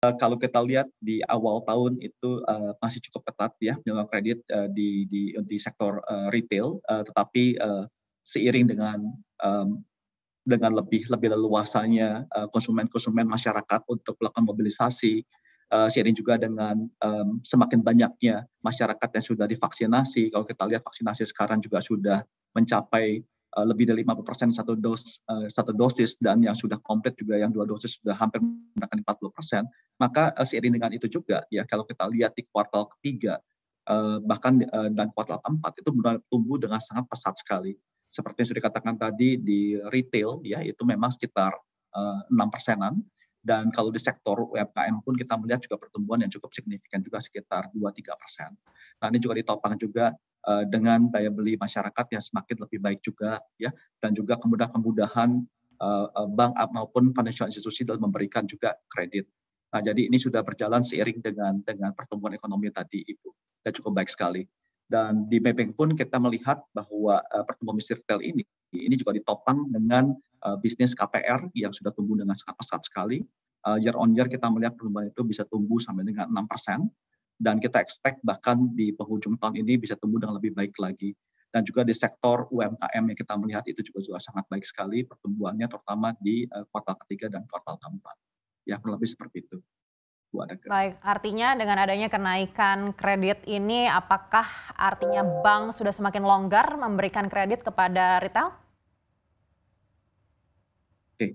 Eh, kalau kita lihat di awal tahun itu uh, masih cukup ketat ya penyaluran kredit uh, di, di di sektor uh, retail, uh, tetapi uh, seiring dengan um, dengan lebih lebih leluasanya konsumen konsumen-konsumen masyarakat untuk melakukan mobilisasi, uh, seiring juga dengan um, semakin banyaknya masyarakat yang sudah divaksinasi. Kalau kita lihat vaksinasi sekarang juga sudah mencapai lebih dari 50% satu dos satu dosis dan yang sudah komplit juga yang dua dosis sudah hampir mendekati 40%. Maka eh, seiring dengan itu juga ya kalau kita lihat di kuartal ketiga eh, bahkan eh, dan kuartal keempat itu benar tumbuh dengan sangat pesat sekali. Seperti yang sudah dikatakan tadi di retail ya itu memang sekitar enam persenan dan kalau di sektor UMKM pun kita melihat juga pertumbuhan yang cukup signifikan juga sekitar 2-3 persen. Nah ini juga ditopang juga uh, dengan daya beli masyarakat yang semakin lebih baik juga ya dan juga kemudahan-kemudahan uh, bank maupun financial institusi dalam memberikan juga kredit. Nah, jadi ini sudah berjalan seiring dengan dengan pertumbuhan ekonomi tadi, Ibu. Sudah cukup baik sekali. Dan di mapping pun kita melihat bahwa eh, pertumbuhan bisnis retail ini ini juga ditopang dengan eh, bisnis KPR yang sudah tumbuh dengan sangat pesat sekali. Eh, year on year kita melihat pertumbuhan itu bisa tumbuh sampai dengan 6% dan kita expect bahkan di penghujung tahun ini bisa tumbuh dengan lebih baik lagi. Dan juga di sektor UMKM yang kita melihat itu juga sudah sangat baik sekali pertumbuhannya terutama di kuartal ketiga dan kuartal keempat ya kurang lebih seperti itu. Bu Baik, artinya dengan adanya kenaikan kredit ini, apakah artinya bank sudah semakin longgar memberikan kredit kepada retail? Oke,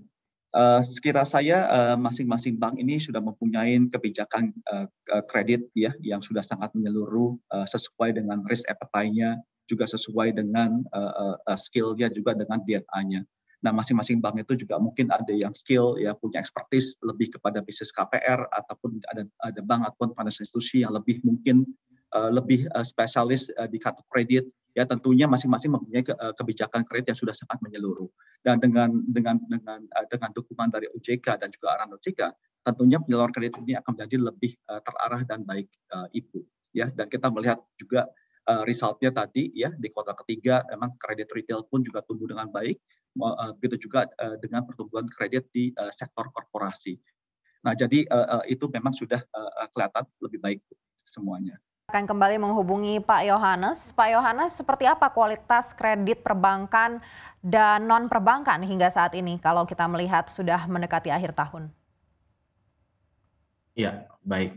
uh, sekira saya masing eh, masing-masing bank ini sudah mempunyai kebijakan uh, kredit ya yang sudah sangat menyeluruh uh, sesuai dengan risk appetite-nya, juga sesuai dengan uh, uh, skillnya, juga dengan DNA-nya. Nah, masing-masing bank itu juga mungkin ada yang skill ya punya expertise lebih kepada bisnis KPR ataupun ada ada bank ataupun financial institusi yang lebih mungkin uh, lebih uh, spesialis uh, di kartu kredit ya tentunya masing-masing mempunyai kebijakan kredit yang sudah sangat menyeluruh dan dengan dengan dengan uh, dengan dukungan dari OJK dan juga arahan OJK tentunya penyaluran kredit ini akan menjadi lebih uh, terarah dan baik uh, ibu ya dan kita melihat juga uh, resultnya tadi ya di kota ketiga memang kredit retail pun juga tumbuh dengan baik Eh, begitu juga eh, dengan pertumbuhan kredit di eh, sektor korporasi. Nah, jadi itu memang sudah kelihatan lebih baik semuanya. Akan kembali menghubungi Pak Yohanes. Pak Yohanes, seperti apa kualitas kredit perbankan dan non perbankan hingga saat ini kalau kita melihat sudah mendekati akhir tahun? Ya, baik.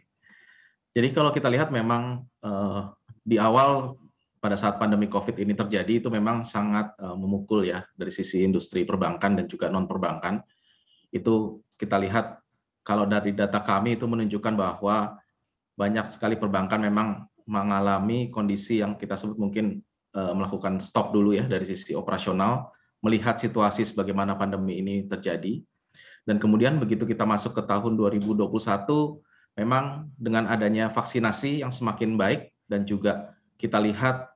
Jadi kalau kita lihat memang uh, di awal pada saat pandemi COVID ini terjadi itu memang sangat uh, memukul ya dari sisi industri perbankan dan juga non perbankan. Itu kita lihat kalau dari data kami itu menunjukkan bahwa banyak sekali perbankan memang mengalami kondisi yang kita sebut mungkin uh, melakukan stop dulu ya dari sisi operasional melihat situasi sebagaimana pandemi ini terjadi. Dan kemudian begitu kita masuk ke tahun 2021 memang dengan adanya vaksinasi yang semakin baik dan juga kita lihat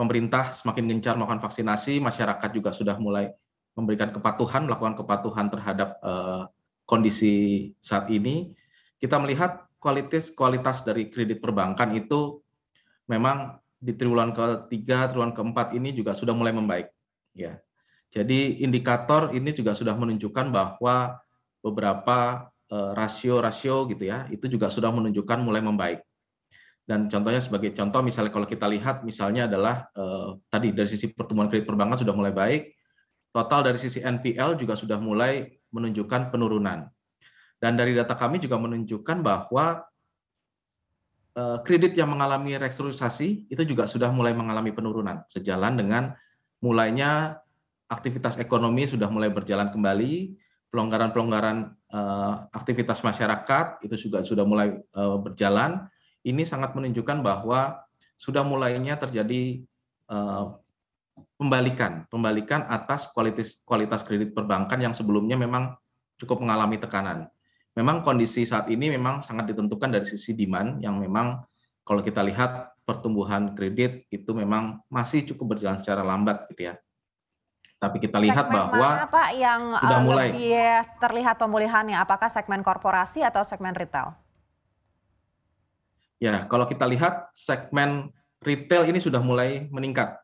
pemerintah semakin gencar melakukan vaksinasi, masyarakat juga sudah mulai memberikan kepatuhan, melakukan kepatuhan terhadap uh, kondisi saat ini. Kita melihat kualitas kualitas dari kredit perbankan itu memang di triwulan ketiga, triwulan keempat ini juga sudah mulai membaik. Ya, jadi indikator ini juga sudah menunjukkan bahwa beberapa eh, rasio-rasio uh, gitu ya, itu juga sudah menunjukkan mulai membaik. Dan contohnya sebagai contoh, misalnya kalau kita lihat misalnya adalah eh, tadi dari sisi pertumbuhan kredit perbankan sudah mulai baik, total dari sisi NPL juga sudah mulai menunjukkan penurunan. Dan dari data kami juga menunjukkan bahwa eh, kredit yang mengalami restrukturisasi itu juga sudah mulai mengalami penurunan, sejalan dengan mulainya aktivitas ekonomi sudah mulai berjalan kembali, pelonggaran-pelonggaran eh, aktivitas masyarakat itu juga sudah mulai eh, berjalan, ini sangat menunjukkan bahwa sudah mulainya terjadi eh, pembalikan, pembalikan atas kualitas kualitas kredit perbankan yang sebelumnya memang cukup mengalami tekanan. Memang kondisi saat ini memang sangat ditentukan dari sisi demand yang memang kalau kita lihat pertumbuhan kredit itu memang masih cukup berjalan secara lambat gitu ya. Tapi kita lihat segmen bahwa mana, Pak, yang sudah eh, mulai terlihat pemulihannya apakah segmen korporasi atau segmen retail? Ya, kalau kita lihat segmen retail ini sudah mulai meningkat.